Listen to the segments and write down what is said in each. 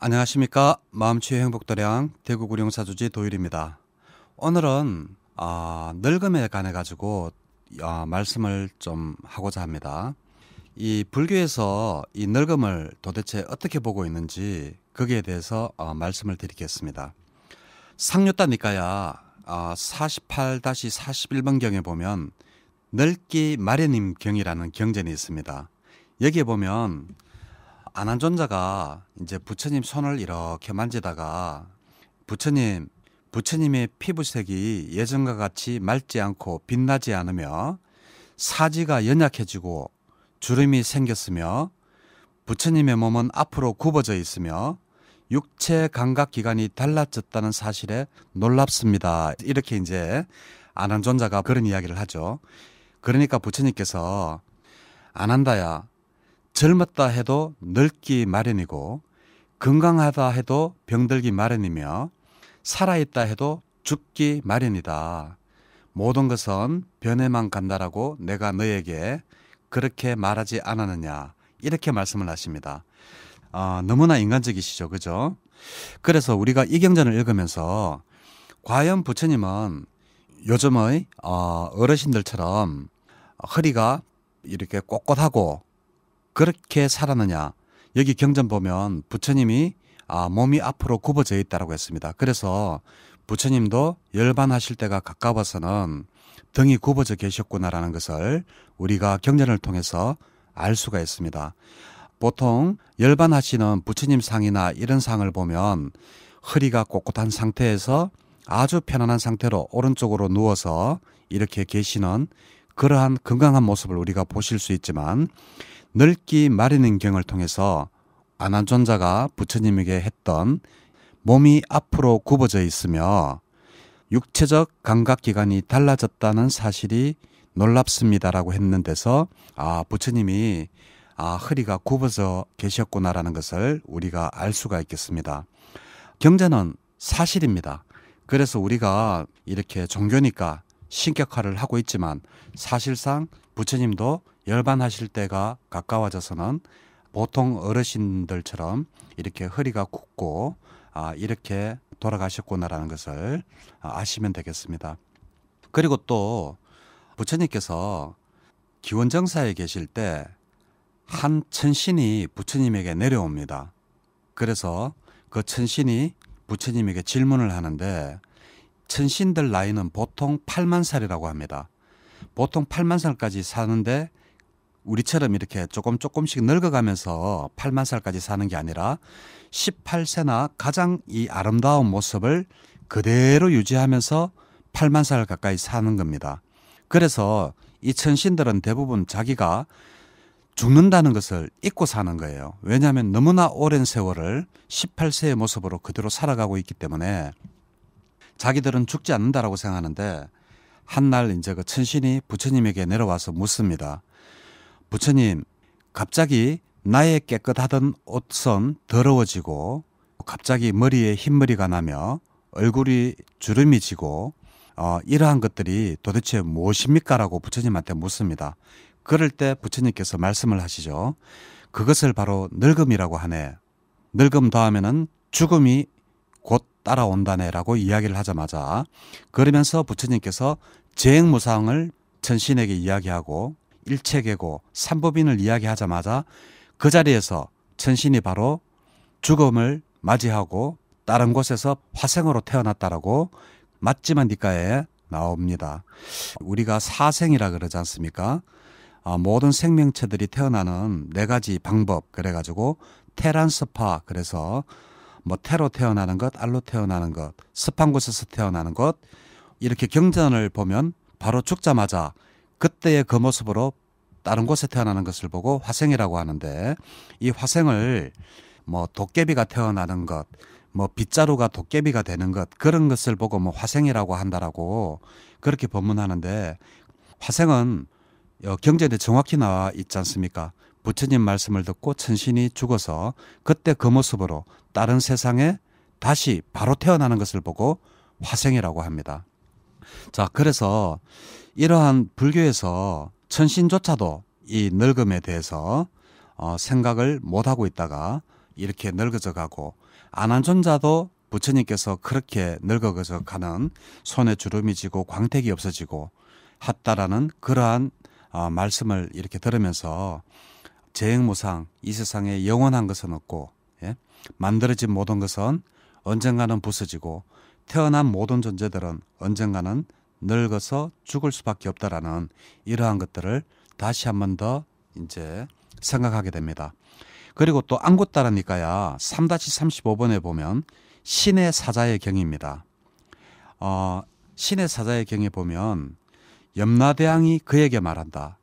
안녕하십니까. 마음치유 행복도량 대구 구룡사주지 도율입니다. 오늘은 아, 늙음에 관해 가지고 아, 말씀을 좀 하고자 합니다. 이 불교에서 이 늙음을 도대체 어떻게 보고 있는지 거기에 대해서 어, 말씀을 드리겠습니다. 상류따 니까야 아, 48-41번경에 보면 늙기 마련임 경이라는 경전이 있습니다. 여기에 보면 안한전자가 이제 부처님 손을 이렇게 만지다가 부처님 부처님의 피부색이 예전과 같이 맑지 않고 빛나지 않으며 사지가 연약해지고 주름이 생겼으며 부처님의 몸은 앞으로 굽어져 있으며 육체 감각 기관이 달라졌다는 사실에 놀랍습니다. 이렇게 이제 안한존자가 그런 이야기를 하죠. 그러니까 부처님께서 안한다야 젊었다 해도 늙기 마련이고 건강하다 해도 병들기 마련이며 살아있다 해도 죽기 마련이다. 모든 것은 변해만 간다라고 내가 너에게 그렇게 말하지 않았느냐. 이렇게 말씀을 하십니다. 아, 너무나 인간적이시죠. 그죠? 그래서 우리가 이 경전을 읽으면서 과연 부처님은 요즘의 어, 어르신들처럼 허리가 이렇게 꼿꼿하고 그렇게 살았느냐. 여기 경전 보면 부처님이 아, 몸이 앞으로 굽어져 있다라고 했습니다. 그래서 부처님도 열반하실 때가 가까워서는 등이 굽어져 계셨구나라는 것을 우리가 경전을 통해서 알 수가 있습니다. 보통 열반하시는 부처님 상이나 이런 상을 보면 허리가 꼿꼿한 상태에서 아주 편안한 상태로 오른쪽으로 누워서 이렇게 계시는 그러한 건강한 모습을 우리가 보실 수 있지만 늙기 마리인 경을 통해서 아난존자가 부처님에게 했던 몸이 앞으로 굽어져 있으며 육체적 감각기관이 달라졌다는 사실이 놀랍습니다라고 했는데서 아 부처님이 아 허리가 굽어져 계셨구나라는 것을 우리가 알 수가 있겠습니다. 경제는 사실입니다. 그래서 우리가 이렇게 종교니까 신격화를 하고 있지만 사실상 부처님도 열반하실 때가 가까워져서는 보통 어르신들처럼 이렇게 허리가 굳고 아 이렇게 돌아가셨구나라는 것을 아시면 되겠습니다. 그리고 또 부처님께서 기원정사에 계실 때 한 천신이 부처님에게 내려옵니다. 그래서 그 천신이 부처님에게 질문을 하는데 천신들 나이는 보통 8만 살이라고 합니다. 보통 8만 살까지 사는데 우리처럼 이렇게 조금 조금씩 늙어가면서 8만 살까지 사는 게 아니라 18세나 가장 이 아름다운 모습을 그대로 유지하면서 8만 살 가까이 사는 겁니다. 그래서 이 천신들은 대부분 자기가 죽는다는 것을 잊고 사는 거예요. 왜냐하면 너무나 오랜 세월을 18세의 모습으로 그대로 살아가고 있기 때문에 자기들은 죽지 않는다라고 생각하는데 한날 이제 그 천신이 부처님에게 내려와서 묻습니다. 부처님, 갑자기 나의 깨끗하던 옷선 더러워지고 갑자기 머리에 흰머리가 나며 얼굴이 주름이 지고 어, 이러한 것들이 도대체 무엇입니까? 라고 부처님한테 묻습니다. 그럴 때 부처님께서 말씀을 하시죠. 그것을 바로 늙음이라고 하네. 늙음 다음에는 죽음이 곧 따라온다네라고 이야기를 하자마자 그러면서 부처님께서 재행무상을 전신에게 이야기하고 일체계고 삼법인을 이야기하자마자 그 자리에서 천신이 바로 죽음을 맞이하고 다른 곳에서 화생으로 태어났다라고 맞지만 니까에 나옵니다. 우리가 사생이라 그러지 않습니까? 아, 모든 생명체들이 태어나는 네 가지 방법 그래가지고 테란스파 그래서 뭐 태로 태어나는 것, 알로 태어나는 것, 습한 곳에서 태어나는 것 이렇게 경전을 보면 바로 죽자마자 그때의 그 모습으로 다른 곳에 태어나는 것을 보고 화생이라고 하는데 이 화생을 뭐 도깨비가 태어나는 것, 뭐 빗자루가 도깨비가 되는 것 그런 것을 보고 뭐 화생이라고 한다라고 그렇게 법문하는데 화생은 어, 경전에 정확히 나와 있지 않습니까? 부처님 말씀을 듣고 천신이 죽어서 그때 그 모습으로 다른 세상에 다시 바로 태어나는 것을 보고 화생이라고 합니다. 자, 그래서 이러한 불교에서 천신조차도 이 늙음에 대해서 어, 생각을 못하고 있다가 이렇게 늙어져 가고 안한존자도 부처님께서 그렇게 늙어져 가는 손에 주름이 지고 광택이 없어지고 했다라는 그러한 어, 말씀을 이렇게 들으면서 재행무상 이 세상에 영원한 것은 없고 예? 만들어진 모든 것은 언젠가는 부서지고 태어난 모든 존재들은 언젠가는 늙어서 죽을 수밖에 없다라는 이러한 것들을 다시 한 번 더 이제 생각하게 됩니다. 그리고 또 안고따라니까야 3-35번에 보면 신의 사자의 경입니다. 어, 신의 사자의 경에 보면 염라대왕이 그에게 말한다.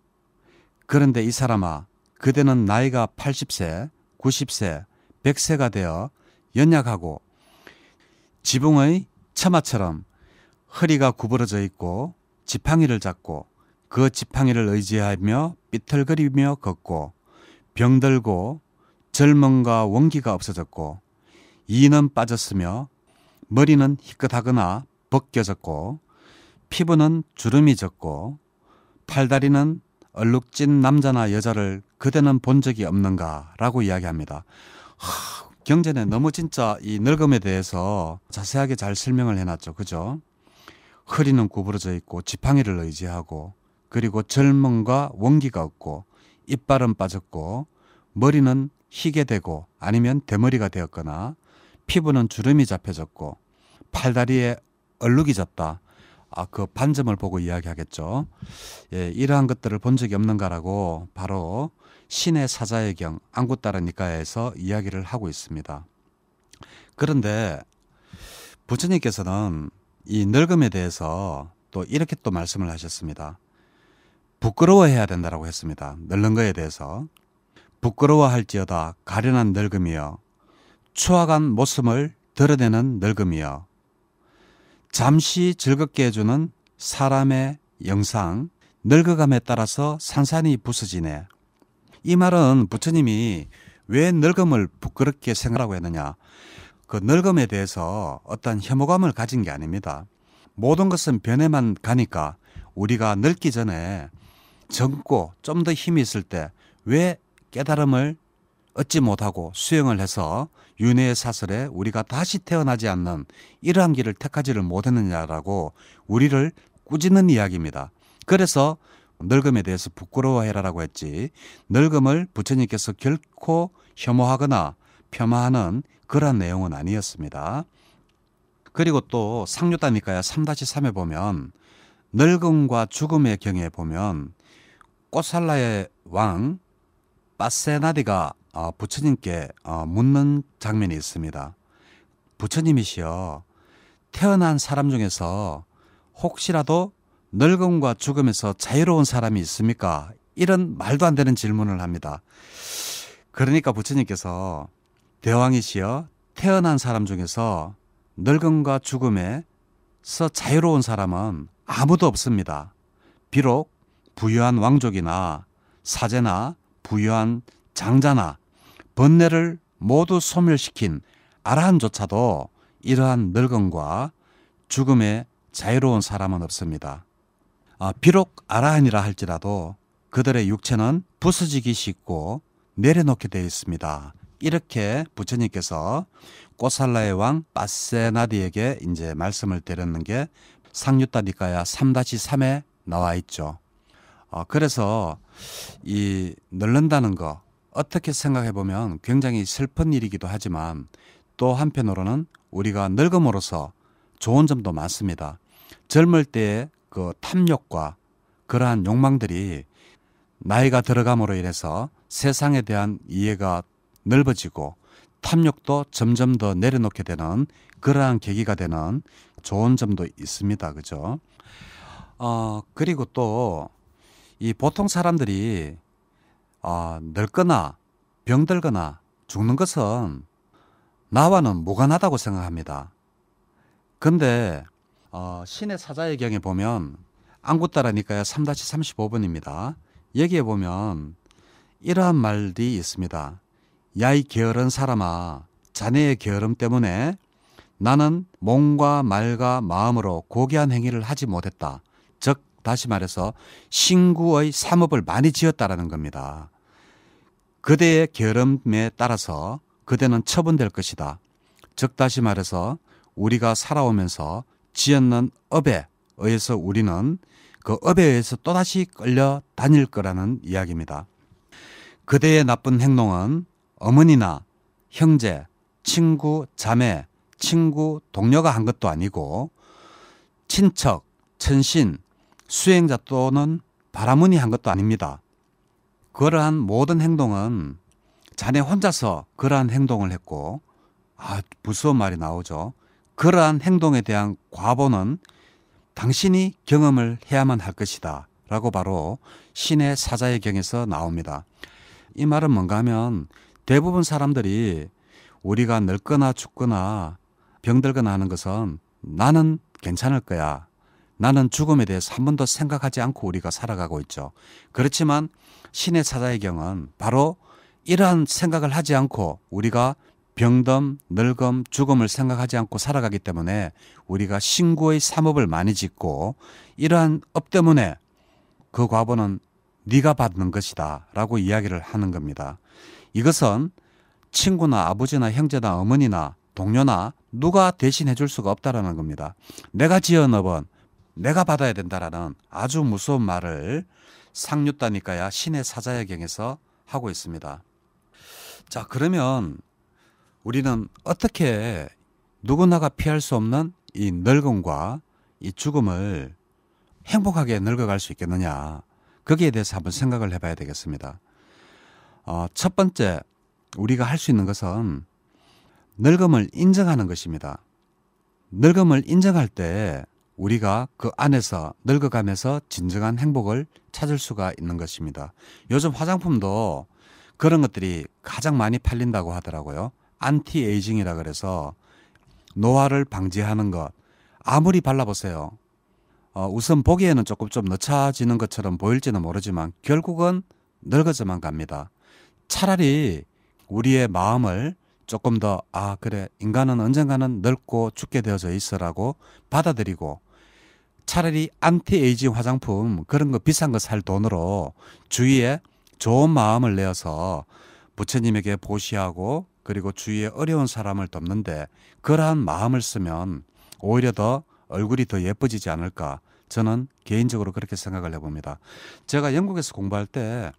그런데 이 사람아 그대는 나이가 80세, 90세, 100세가 되어 연약하고 지붕의 처마처럼 허리가 구부러져 있고 지팡이를 잡고 그 지팡이를 의지하며 삐틀거리며 걷고 병들고 젊음과 원기가 없어졌고 이는 빠졌으며 머리는 희끗하거나 벗겨졌고 피부는 주름이 졌고 팔다리는 얼룩진 남자나 여자를 그대는 본 적이 없는가라고 이야기합니다. 하, 경전에 너무 진짜 이 늙음에 대해서 자세하게 잘 설명을 해놨죠. 그죠? 허리는 구부러져 있고 지팡이를 의지하고 그리고 젊음과 원기가 없고 이빨은 빠졌고 머리는 희게 되고 아니면 대머리가 되었거나 피부는 주름이 잡혀졌고 팔다리에 얼룩이 잡다. 아, 그 반점을 보고 이야기하겠죠. 예, 이러한 것들을 본 적이 없는가라고 바로 신의 사자의 경 안구따라 니까에서 이야기를 하고 있습니다. 그런데 부처님께서는 이 늙음에 대해서 또 이렇게 또 말씀을 하셨습니다. 부끄러워해야 된다라고 했습니다. 늙는 거에 대해서 부끄러워할지어다 가련한 늙음이여 추악한 모습을 드러내는 늙음이여 잠시 즐겁게 해주는 사람의 영상 늙어감에 따라서 산산이 부서지네 이 말은 부처님이 왜 늙음을 부끄럽게 생각하고 했느냐. 그 늙음에 대해서 어떤 혐오감을 가진 게 아닙니다. 모든 것은 변해만 가니까 우리가 늙기 전에 젊고 좀 더 힘이 있을 때 왜 깨달음을 얻지 못하고 수행을 해서 윤회의 사슬에 우리가 다시 태어나지 않는 이러한 길을 택하지를 못했느냐라고 우리를 꾸짖는 이야기입니다. 그래서 늙음에 대해서 부끄러워해라라고 했지 늙음을 부처님께서 결코 혐오하거나 폄하하는 그런 내용은 아니었습니다. 그리고 또 상류다니까야 3-3에 보면 늙음과 죽음의 경에 보면 꽃살라의 왕 빠세나디가 어, 부처님께 어, 묻는 장면이 있습니다. 부처님이시여 태어난 사람 중에서 혹시라도 늙음과 죽음에서 자유로운 사람이 있습니까? 이런 말도 안 되는 질문을 합니다. 그러니까 부처님께서 대왕이시여 태어난 사람 중에서 늙음과 죽음에서 자유로운 사람은 아무도 없습니다. 비록 부유한 왕족이나 사제나 부유한 장자나 번뇌를 모두 소멸시킨 아라한조차도 이러한 늙음과 죽음에 자유로운 사람은 없습니다. 어, 비록 아라한이라 할지라도 그들의 육체는 부서지기 쉽고 내려놓게 되어 있습니다. 이렇게 부처님께서 꼬살라의 왕 빠세나디에게 이제 말씀을 드렸는 게 상유타 니까야 3-3에 나와 있죠. 어, 그래서 이 늙는다는 거 어떻게 생각해 보면 굉장히 슬픈 일이기도 하지만 또 한편으로는 우리가 늙음으로써 좋은 점도 많습니다. 젊을 때그 탐욕과 그러한 욕망들이 나이가 들어감으로 인해서 세상에 대한 이해가 넓어지고 탐욕도 점점 더 내려놓게 되는 그러한 계기가 되는 좋은 점도 있습니다. 그죠? 어, 그리고 또 이 보통 사람들이 어, 늙거나 병들거나 죽는 것은 나와는 무관하다고 생각합니다. 근데 어, 신의 사자의 경에 보면 안구따라니까요 3-35번입니다. 여기에 보면 이러한 말이 들 있습니다. 야이 게으른 사람아 자네의 게으름 때문에 나는 몸과 말과 마음으로 고귀한 행위를 하지 못했다. 즉 다시 말해서 신구의 삼업을 많이 지었다라는 겁니다. 그대의 게으름에 따라서 그대는 처분될 것이다. 즉 다시 말해서 우리가 살아오면서 지었는 업에 의해서 우리는 그 업에 의해서 또다시 끌려 다닐 거라는 이야기입니다. 그대의 나쁜 행동은 어머니나 형제, 친구, 자매, 친구, 동료가 한 것도 아니고 친척, 천신, 수행자 또는 바라문이 한 것도 아닙니다. 그러한 모든 행동은 자네 혼자서 그러한 행동을 했고 아 무서운 말이 나오죠. 그러한 행동에 대한 과보는 당신이 경험을 해야만 할 것이다. 라고 바로 신의 사자의 경에서 나옵니다. 이 말은 뭔가 하면 대부분 사람들이 우리가 늙거나 죽거나 병들거나 하는 것은 나는 괜찮을 거야. 나는 죽음에 대해서 한 번도 생각하지 않고 우리가 살아가고 있죠. 그렇지만 신의 사자의 경은 바로 이러한 생각을 하지 않고 우리가 병덤, 늙음, 죽음을 생각하지 않고 살아가기 때문에 우리가 신고의 삼업을 많이 짓고 이러한 업 때문에 그 과보는 네가 받는 것이다 라고 이야기를 하는 겁니다. 이것은 친구나 아버지나 형제나 어머니나 동료나 누가 대신해 줄 수가 없다라는 겁니다. 내가 지은 업은 내가 받아야 된다라는 아주 무서운 말을 상류다니까야 신의 사자의 경에서 하고 있습니다. 자, 그러면 우리는 어떻게 누구나가 피할 수 없는 이 늙음과 이 죽음을 행복하게 늙어갈 수 있겠느냐. 거기에 대해서 한번 생각을 해봐야 되겠습니다. 어, 첫 번째, 우리가 할 수 있는 것은 늙음을 인정하는 것입니다. 늙음을 인정할 때 우리가 그 안에서 늙어가면서 진정한 행복을 찾을 수가 있는 것입니다. 요즘 화장품도 그런 것들이 가장 많이 팔린다고 하더라고요. 안티 에이징이라 그래서 노화를 방지하는 것 아무리 발라보세요. 어, 우선 보기에는 조금 좀 늦춰지는 것처럼 보일지는 모르지만 결국은 늙어져만 갑니다. 차라리 우리의 마음을 조금 더, 아, 그래, 인간은 언젠가는 늙고 죽게 되어져 있어라고 받아들이고 차라리 안티에이징 화장품 그런 거 비싼 거 살 돈으로 주위에 좋은 마음을 내어서 부처님에게 보시하고 그리고 주위에 어려운 사람을 돕는데 그러한 마음을 쓰면 오히려 더 얼굴이 더 예뻐지지 않을까 저는 개인적으로 그렇게 생각을 해봅니다. 제가 영국에서 공부할 때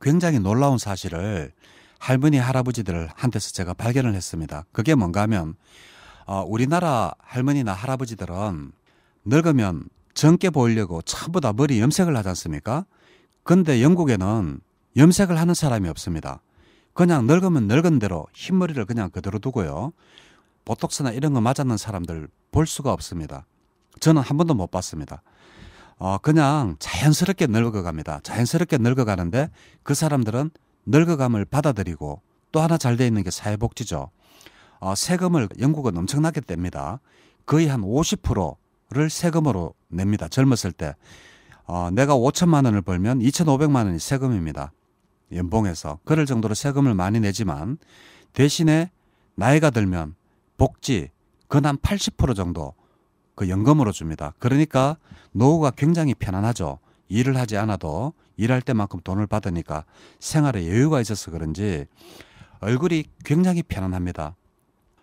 굉장히 놀라운 사실을 할머니 할아버지들한테서 제가 발견을 했습니다. 그게 뭔가 하면 어, 우리나라 할머니나 할아버지들은 늙으면 젊게 보이려고 전부 다 머리 염색을 하지 않습니까? 근데 영국에는 염색을 하는 사람이 없습니다. 그냥 늙으면 늙은 대로 흰머리를 그냥 그대로 두고요. 보톡스나 이런 거 맞았는 사람들 볼 수가 없습니다. 저는 한 번도 못 봤습니다. 어, 그냥 자연스럽게 늙어갑니다. 자연스럽게 늙어가는데 그 사람들은 늙어감을 받아들이고 또 하나 잘 돼 있는 게 사회복지죠. 어, 세금을 영국은 엄청나게 뗍니다. 거의 한 50%를 세금으로 냅니다. 젊었을 때. 어, 내가 5천만 원을 벌면 2,500만 원이 세금입니다. 연봉에서 그럴 정도로 세금을 많이 내지만 대신에 나이가 들면 복지 근한 80% 정도 그 연금으로 줍니다. 그러니까 노후가 굉장히 편안하죠. 일을 하지 않아도 일할 때만큼 돈을 받으니까 생활에 여유가 있어서 그런지 얼굴이 굉장히 편안합니다.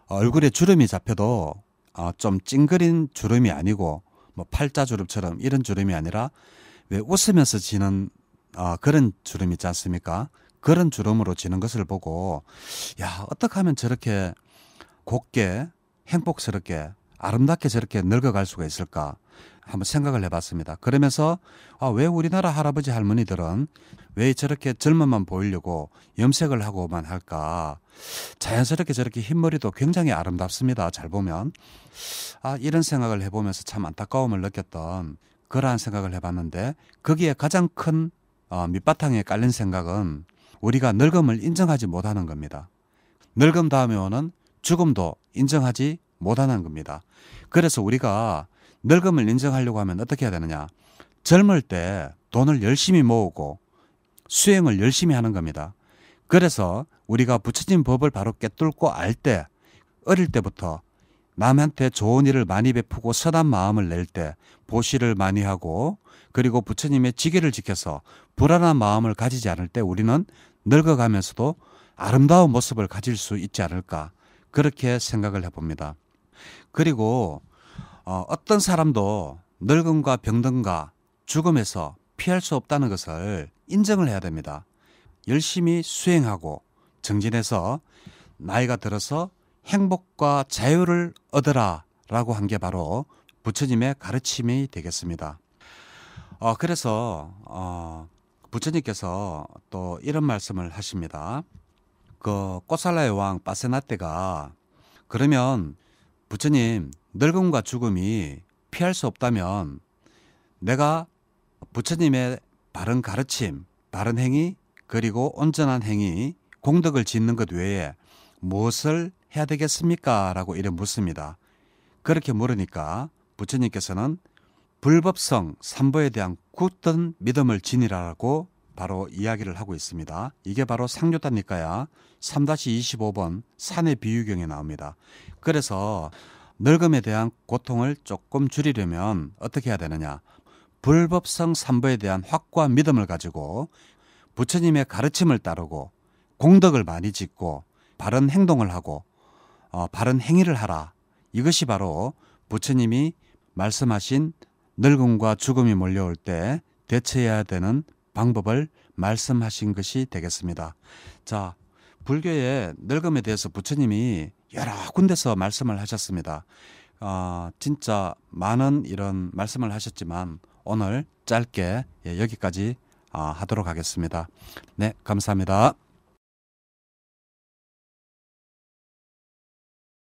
얼굴에 주름이 잡혀도 아, 좀 찡그린 주름이 아니고 뭐 팔자 주름처럼 이런 주름이 아니라 왜 웃으면서 지는 어, 그런 주름 있지 않습니까? 그런 주름으로 지는 것을 보고 야 어떻게 하면 저렇게 곱게 행복스럽게 아름답게 저렇게 늙어갈 수가 있을까 한번 생각을 해봤습니다. 그러면서 아, 왜 우리나라 할아버지 할머니들은 왜 저렇게 젊음만 보이려고 염색을 하고만 할까? 자연스럽게 저렇게 흰머리도 굉장히 아름답습니다. 잘 보면 아 이런 생각을 해보면서 참 안타까움을 느꼈던 그러한 생각을 해봤는데 거기에 가장 큰 어, 밑바탕에 깔린 생각은 우리가 늙음을 인정하지 못하는 겁니다. 늙음 다음에 오는 죽음도 인정하지 못하는 겁니다. 그래서 우리가 늙음을 인정하려고 하면 어떻게 해야 되느냐? 젊을 때 돈을 열심히 모으고 수행을 열심히 하는 겁니다. 그래서 우리가 붙여진 법을 바로 깨뚫고 알 때 어릴 때부터 남한테 좋은 일을 많이 베푸고 선한 마음을 낼 때 보시를 많이 하고 그리고 부처님의 지계를 지켜서 불안한 마음을 가지지 않을 때 우리는 늙어가면서도 아름다운 모습을 가질 수 있지 않을까 그렇게 생각을 해봅니다. 그리고 어, 떤 사람도 늙음과 병든과 죽음에서 피할 수 없다는 것을 인정을 해야 됩니다. 열심히 수행하고 정진해서 나이가 들어서 행복과 자유를 얻어라 라고 한 게 바로 부처님의 가르침이 되겠습니다. 어, 그래서, 어, 부처님께서 또 이런 말씀을 하십니다. 그 꽃살라의 왕 바세나떼가 그러면 부처님 늙음과 죽음이 피할 수 없다면 내가 부처님의 바른 가르침, 바른 행위, 그리고 온전한 행위, 공덕을 짓는 것 외에 무엇을 해야 되겠습니까? 라고 이래 묻습니다. 그렇게 물으니까 부처님께서는 불법성 삼보에 대한 굳던 믿음을 지니라고 바로 이야기를 하고 있습니다. 이게 바로 상류단니까야 3-25번 산의 비유경에 나옵니다. 그래서 늙음에 대한 고통을 조금 줄이려면 어떻게 해야 되느냐. 불법성 삼보에 대한 확고한 믿음을 가지고 부처님의 가르침을 따르고 공덕을 많이 짓고 바른 행동을 하고 어, 바른 행위를 하라. 이것이 바로 부처님이 말씀하신 늙음과 죽음이 몰려올 때 대처해야 되는 방법을 말씀하신 것이 되겠습니다. 자, 불교의 늙음에 대해서 부처님이 여러 군데서 말씀을 하셨습니다. 어, 진짜 많은 이런 말씀을 하셨지만 오늘 짧게 예, 여기까지 아, 하도록 하겠습니다. 네, 감사합니다.